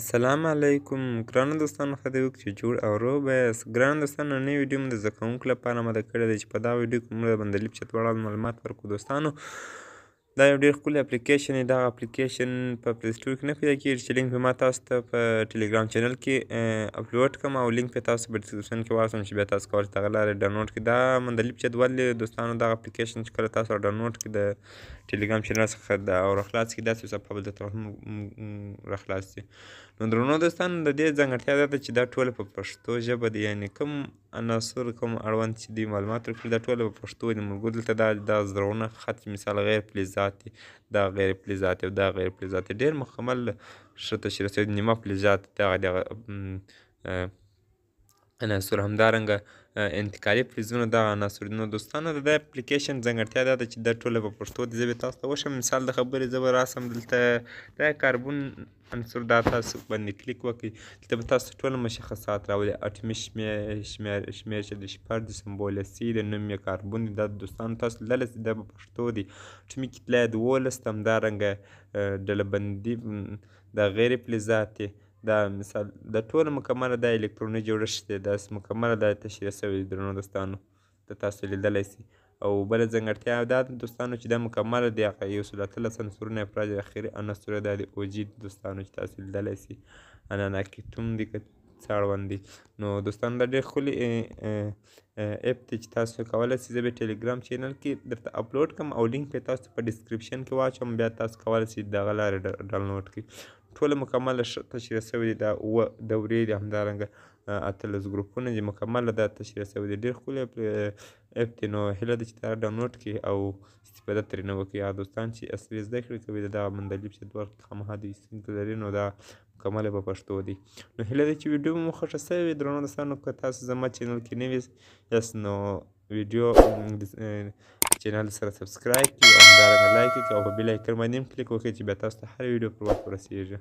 السلام علیکم ګران دوستانو ښه دی چې جوړ او روغ یاست ګران دوستانو نن ویډیو مې د زده کوونکو لپاره اماده کړې ده چې په دا ویډیو کې موږ باندې لږ چت وړاندې معلومات ورکړو دوستانو دا یو ډېر ښکلی اپلیکیشن دی دا اپلیکیشن په پلی سټور کې نه پیدا کېږي چې لینک به ما تاسو ته په ټیلیګرام چینل کې اپلوډ کړم او لینک به تاسو په ډسکرپشن کې واړسم چې بیا تاسو کولی شئ دغه لارې ډاونلوډ کړئ دا مندلیب جدول دی دوستانو دغه اپلیکیشن چې کله تاسو ډاونلوډ کړئ د ټیلیګرام چینل څخه د او راخلاص کړي داسې صفحه بل ته هم راخلاص شي نو درنو دوستانو د دې ځانګړتیا دا ده چې دا ټول په پښتو ژبه دی یعنې کوم عناصر کوم اړوند چې دوی معلومات ورکړي دا ټوله په پښتو دي ملګرو دلته دا دا زرغونه خط مثال غیر فلزات دي دا غیر فلزات او دا غیر فلزات ډېر مکمل ښه تشریح شوی نیمه فلزات دغه دغه عناصر همدارنګه انتقالي فلزونه دغه عناصرونه دوستانو د اپلیکیشن ځانګړتیا دا ده چې د ټوله په پښتو د ژبې تاسو ته وښیم مثال د خبرې زه به راسم دلته دا کاربون عنصر دا تاسو باندې کلیک وکړئ دلته به تاسو ټول مشخصات راولي اټومي شمیر شمیر شمیر چې د شپږ د سمبولسي د نوم یې کاربون دی دا دوستانو تاسو دلس دا په پښتو دی اټومي کتله یې دولس همدارنګه ډلبندي د غیر فلزات دی دا مثال دا ټوله مکمله دا الکتروني جوړښت دی داسې مکمله دا تشریح شوی دی درنو دوستانو د تاسو لیدلی سي او بله ځانګړتیا دا ده دوستانو چې دا مکمله دی هغه یو سل اتلس عنصرونه افراج اخري عنصر دا د اوجي دوستانو چې تاسو لیدلی سي اناناکتوم دی که څاړوند دی نو دوستانو دا ډېر ښکلي ایپ دی چې تاسو کولی سئ زه به ټیلیګرام چینل کې درته اپلوډ کړم او لینک به تاسو په ډسکرپشن کې واچوم بیا تاسو کولی سئ د هغه لارې ډاونلوډ کړئ ټوله مکمل تشریح شوې دي دا اووه دورې دي همدارنګه اتلس ګروپونه دي مکمله دا تشریح شوې دي ډېر ښکلی اپ دی نو هیله ده چې دا ډاونلوډ کړي او استفاده ترېنه وکړي یا دوستان چې اصلي زده کړې کوي د دغه مندلیب چې دوه خامخا د ستونزې لري نو دا مکمله په پښتو دی نو هیله ده چې ویډیو مو خوښه شوې وي درنو دوستانو که تاسو زما چینل کې نوي یاست نو ویډیو چینل سره سبسکرایب کړئ او همدارنګه لایک وکړئ او په بیل آیکن باندې هم کلیک وکړئ چې بیا تاسو ته هر ویډیو پر وخت ورسیږي